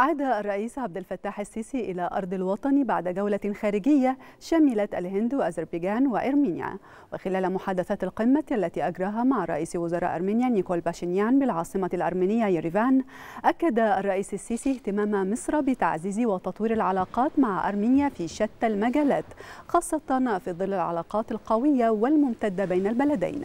عاد الرئيس عبد الفتاح السيسي إلى أرض الوطن بعد جولة خارجية شملت الهند وأذربيجان وأرمينيا وخلال محادثات القمة التي أجراها مع رئيس وزراء أرمينيا نيكول باشينيان بالعاصمة الأرمينية يريفان أكد الرئيس السيسي اهتمام مصر بتعزيز وتطوير العلاقات مع أرمينيا في شتى المجالات خاصة في ظل العلاقات القوية والممتدة بين البلدين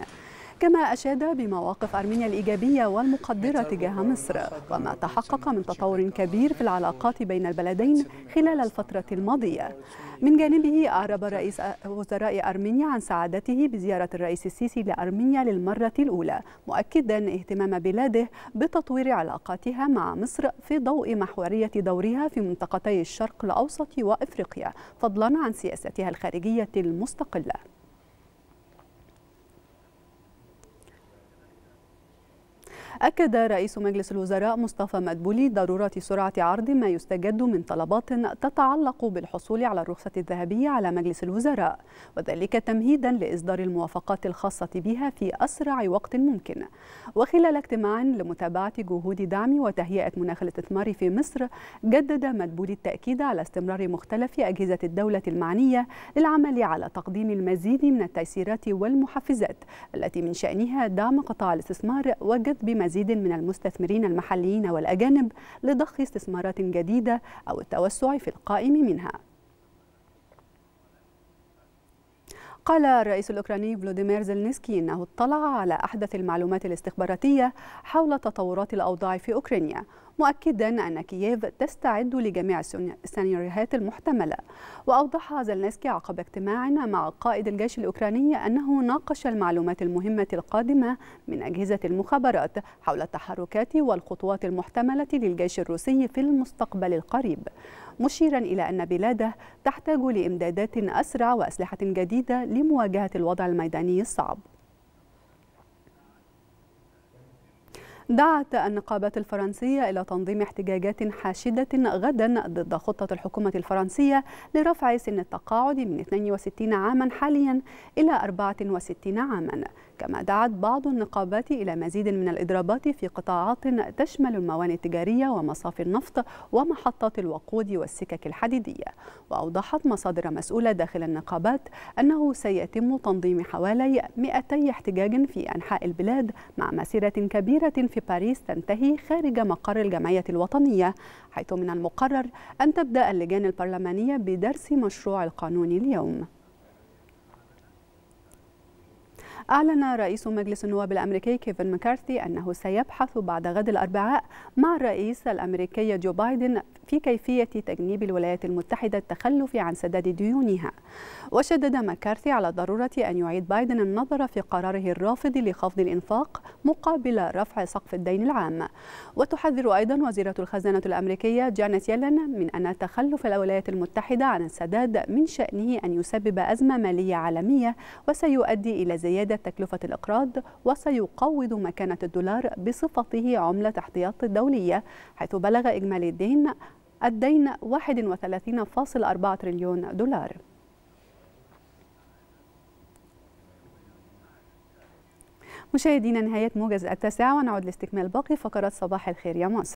كما أشاد بمواقف أرمينيا الإيجابية والمقدرة تجاه مصر وما تحقق من تطور كبير في العلاقات بين البلدين خلال الفترة الماضية من جانبه أعرب رئيس وزراء أرمينيا عن سعادته بزيارة الرئيس السيسي لأرمينيا للمرة الأولى مؤكدا اهتمام بلاده بتطوير علاقاتها مع مصر في ضوء محورية دورها في منطقتي الشرق الأوسط وأفريقيا فضلا عن سياستها الخارجية المستقلة أكد رئيس مجلس الوزراء مصطفى مدبولي ضرورة سرعة عرض ما يستجد من طلبات تتعلق بالحصول على الرخصة الذهبية على مجلس الوزراء وذلك تمهيدا لإصدار الموافقات الخاصة بها في أسرع وقت ممكن وخلال اجتماع لمتابعة جهود دعم وتهيئة مناخ الاستثمار في مصر جدد مدبولي التأكيد على استمرار مختلف أجهزة الدولة المعنية للعمل على تقديم المزيد من التيسيرات والمحفزات التي من شأنها دعم قطاع الاستثمار وجذب مزيد من المستثمرين المحليين والأجانب لضخ استثمارات جديدة أو التوسع في القائم منها قال الرئيس الأوكراني فلوديمير زيلنسكي أنه اطلع على أحدث المعلومات الاستخباراتية حول تطورات الأوضاع في أوكرانيا مؤكدا أن كييف تستعد لجميع السيناريوهات المحتملة وأوضح زلنسكي عقب اجتماع مع قائد الجيش الأوكراني أنه ناقش المعلومات المهمة القادمة من أجهزة المخابرات حول التحركات والخطوات المحتملة للجيش الروسي في المستقبل القريب مشيرا إلى أن بلاده تحتاج لإمدادات أسرع وأسلحة جديدة لمواجهة الوضع الميداني الصعب دعت النقابات الفرنسية إلى تنظيم احتجاجات حاشدة غدا ضد خطة الحكومة الفرنسية لرفع سن التقاعد من 62 عاما حاليا إلى 64 عاما كما دعت بعض النقابات إلى مزيد من الإضرابات في قطاعات تشمل الموانئ التجارية ومصافي النفط ومحطات الوقود والسكك الحديدية وأوضحت مصادر مسؤولة داخل النقابات أنه سيتم تنظيم حوالي 200 احتجاج في أنحاء البلاد مع مسيرة كبيرة في في باريس تنتهي خارج مقر الجمعية الوطنية حيث من المقرر أن تبدأ اللجان البرلمانية بدرس مشروع القانون اليوم أعلن رئيس مجلس النواب الأمريكي كيفن مكارثي أنه سيبحث بعد غد الأربعاء مع الرئيس الأمريكي جو بايدن في كيفية تجنيب الولايات المتحدة التخلف عن سداد ديونها وشدد مكارثي على ضرورة أن يعيد بايدن النظر في قراره الرافض لخفض الإنفاق مقابل رفع سقف الدين العام وتحذر أيضا وزيرة الخزانة الأمريكية جانيت يلن من أن تخلف الولايات المتحدة عن السداد من شأنه أن يسبب أزمة مالية عالمية وسيؤدي إلى زيادة تكلفة الإقراض وسيقوض مكانة الدولار بصفته عملة احتياط دولية حيث بلغ إجمالي الدين الدين 31.4 تريليون دولار مشاهدينا نهاية موجز التاسعة ونعود لاستكمال باقي فقرات صباح الخير يا مصر